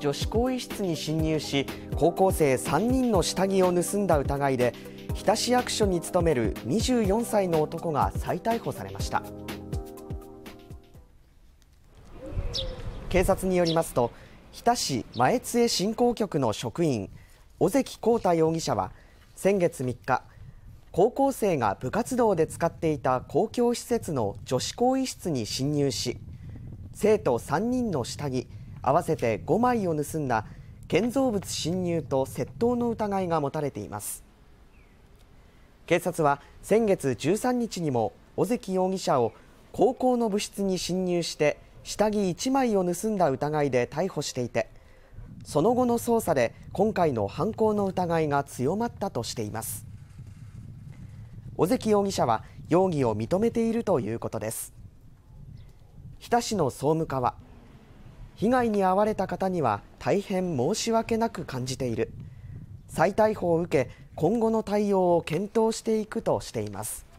女子更衣室に侵入し高校生3人の下着を盗んだ疑いで日田市役所に勤める24歳の男が再逮捕されました警察によりますと日田市前津江振興局の職員尾関浩太容疑者は先月3日高校生が部活動で使っていた公共施設の女子更衣室に侵入し生徒3人の下着合わせて5枚を盗んだ建造物侵入と窃盗の疑いが持たれています警察は先月13日にも尾関容疑者を高校の部室に侵入して下着1枚を盗んだ疑いで逮捕していてその後の捜査で今回の犯行の疑いが強まったとしています尾関容疑者は容疑を認めているということです日田市の総務課は被害に遭われた方には大変申し訳なく感じている再逮捕を受け今後の対応を検討していくとしています